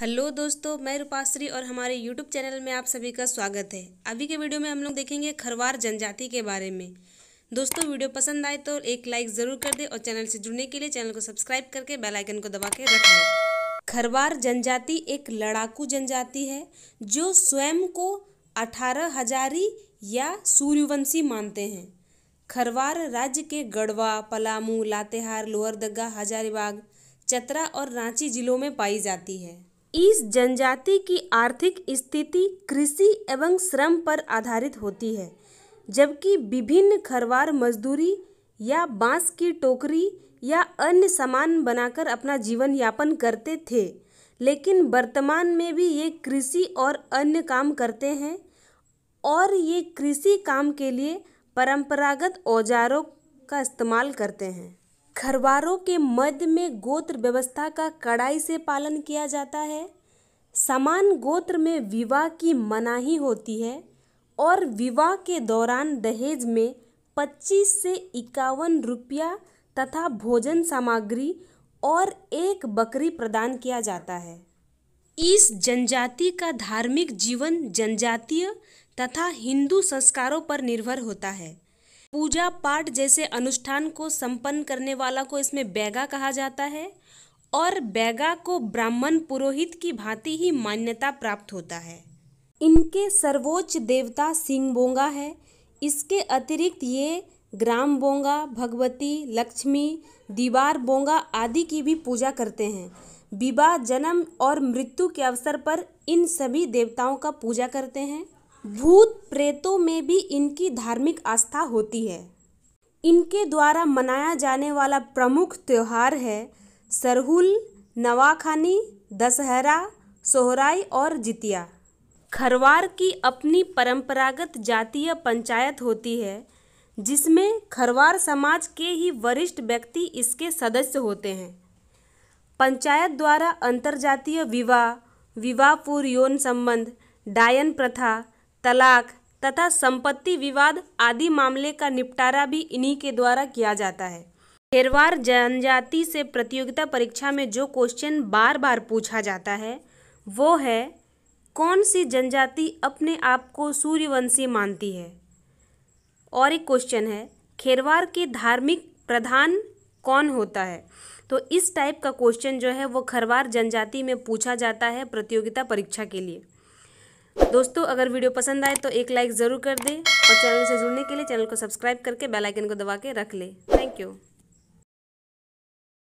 hello दोस्तों मैं रूपाश्री और हमारे यूट्यूब चैनल में आप सभी का स्वागत है अभी के वीडियो में हम लोग देखेंगे खरवार जनजाति के बारे में दोस्तों वीडियो पसंद आए तो एक लाइक ज़रूर कर दें और चैनल से जुड़ने के लिए चैनल को सब्सक्राइब करके बेल आइकन को दबा के रख लें खरवार जनजाति एक लड़ाकू जनजाति है जो स्वयं को अठारह हजारी या सूर्यवंशी मानते हैं खरवार राज्य के गढ़वा पलामू लातेहार लोअरदगा हजारीबाग चतरा और रांची जिलों में पाई जाती है इस जनजाति की आर्थिक स्थिति कृषि एवं श्रम पर आधारित होती है जबकि विभिन्न खरवार मजदूरी या बांस की टोकरी या अन्य सामान बनाकर अपना जीवन यापन करते थे लेकिन वर्तमान में भी ये कृषि और अन्य काम करते हैं और ये कृषि काम के लिए परंपरागत औजारों का इस्तेमाल करते हैं खरवारों के मध्य में गोत्र व्यवस्था का कड़ाई से पालन किया जाता है समान गोत्र में विवाह की मनाही होती है और विवाह के दौरान दहेज में 25 से इक्यावन रुपया तथा भोजन सामग्री और एक बकरी प्रदान किया जाता है इस जनजाति का धार्मिक जीवन जनजातीय तथा हिंदू संस्कारों पर निर्भर होता है पूजा पाठ जैसे अनुष्ठान को संपन्न करने वाला को इसमें बैगा कहा जाता है और बैगा को ब्राह्मण पुरोहित की भांति ही मान्यता प्राप्त होता है इनके सर्वोच्च देवता सिंह बोंगा है इसके अतिरिक्त ये ग्राम बोंगा भगवती लक्ष्मी दीवार बोंगा आदि की भी पूजा करते हैं विवाह जन्म और मृत्यु के अवसर पर इन सभी देवताओं का पूजा करते हैं भूत प्रेतों में भी इनकी धार्मिक आस्था होती है इनके द्वारा मनाया जाने वाला प्रमुख त्यौहार है सरहुल नवाखानी दशहरा सोहराई और जितिया खरवार की अपनी परंपरागत जातीय पंचायत होती है जिसमें खरवार समाज के ही वरिष्ठ व्यक्ति इसके सदस्य होते हैं पंचायत द्वारा अंतरजातीय विवाह विवाहपूर्ण यौन संबंध डायन प्रथा तलाक तथा संपत्ति विवाद आदि मामले का निपटारा भी इन्हीं के द्वारा किया जाता है खेरवार जनजाति से प्रतियोगिता परीक्षा में जो क्वेश्चन बार बार पूछा जाता है वो है कौन सी जनजाति अपने आप को सूर्यवंशी मानती है और एक क्वेश्चन है खेरवार के धार्मिक प्रधान कौन होता है तो इस टाइप का क्वेश्चन जो है वो खरवार जनजाति में पूछा जाता है प्रतियोगिता परीक्षा के लिए दोस्तों अगर वीडियो पसंद आए तो एक लाइक ज़रूर कर दें और चैनल से जुड़ने के लिए चैनल को सब्सक्राइब करके बेल आइकन को दबा के रख लें थैंक यू